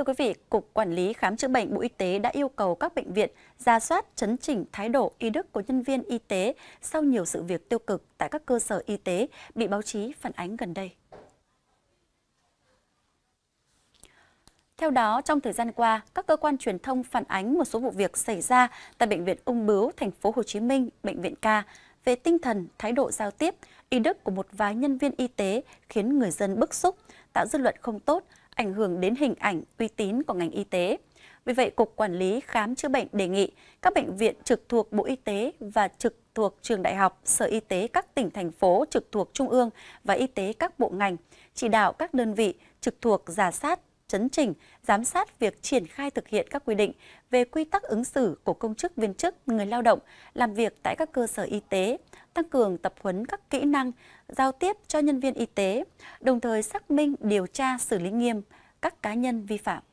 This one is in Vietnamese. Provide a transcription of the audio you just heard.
Thưa quý vị, Cục Quản lý Khám chữa bệnh Bộ Y tế đã yêu cầu các bệnh viện ra soát chấn chỉnh thái độ y đức của nhân viên y tế sau nhiều sự việc tiêu cực tại các cơ sở y tế bị báo chí phản ánh gần đây. Theo đó, trong thời gian qua, các cơ quan truyền thông phản ánh một số vụ việc xảy ra tại bệnh viện Ung Bướu, thành phố Hồ Chí Minh, bệnh viện Ca về tinh thần, thái độ giao tiếp, y đức của một vài nhân viên y tế khiến người dân bức xúc, tạo dư luận không tốt ảnh hưởng đến hình ảnh, uy tín của ngành y tế. Vì vậy, Cục Quản lý Khám chữa bệnh đề nghị các bệnh viện trực thuộc Bộ Y tế và trực thuộc trường đại học, sở y tế các tỉnh, thành phố trực thuộc Trung ương và y tế các bộ ngành, chỉ đạo các đơn vị trực thuộc giả sát, chấn chỉnh, giám sát việc triển khai thực hiện các quy định về quy tắc ứng xử của công chức viên chức, người lao động, làm việc tại các cơ sở y tế, tăng cường tập huấn các kỹ năng, giao tiếp cho nhân viên y tế, đồng thời xác minh, điều tra, xử lý nghiêm các cá nhân vi phạm.